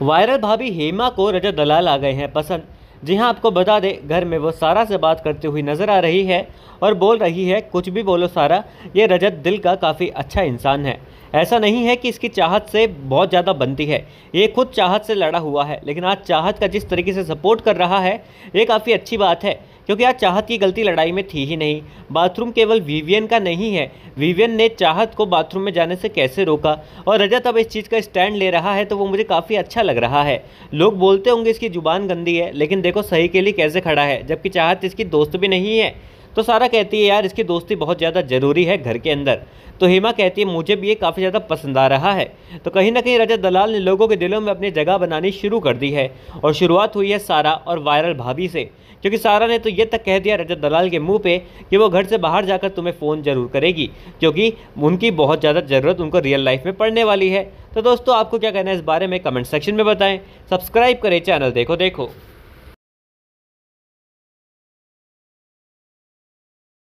viral भाभी हेमा को रजत दलाल आ गए हैं पसंद जी हाँ आपको बता दें घर में वो सारा से बात करती हुई नज़र आ रही है और बोल रही है कुछ भी बोलो सारा ये रजत दिल का काफ़ी अच्छा इंसान है ऐसा नहीं है कि इसकी चाहत से बहुत ज़्यादा बनती है ये खुद चाहत से लड़ा हुआ है लेकिन आज चाहत का जिस तरीके से सपोर्ट कर रहा है ये काफ़ी अच्छी बात है क्योंकि आज चाहत की गलती लड़ाई में थी ही नहीं बाथरूम केवल विवियन का नहीं है विवियन ने चाहत को बाथरूम में जाने से कैसे रोका और रजत अब इस चीज़ का स्टैंड ले रहा है तो वो मुझे काफ़ी अच्छा लग रहा है लोग बोलते होंगे इसकी ज़ुबान गंदी है लेकिन देखो सही के लिए कैसे खड़ा है जबकि चाहत इसकी दोस्त भी नहीं है तो सारा कहती है यार इसकी दोस्ती बहुत ज़्यादा ज़रूरी है घर के अंदर तो हेमा कहती है मुझे भी ये काफ़ी ज़्यादा पसंद आ रहा है तो कहीं ना कहीं रजत दलाल ने लोगों के दिलों में अपनी जगह बनानी शुरू कर दी है और शुरुआत हुई है सारा और वायरल भाभी से क्योंकि सारा ने तो ये तक कह दिया रजत दलाल के मुंह पे कि वो घर से बाहर जाकर तुम्हें फ़ोन ज़रूर करेगी क्योंकि उनकी बहुत ज़्यादा ज़रूरत उनको रियल लाइफ में पड़ने वाली है तो दोस्तों आपको क्या कहना है इस बारे में कमेंट सेक्शन में बताएँ सब्सक्राइब करें चैनल देखो देखो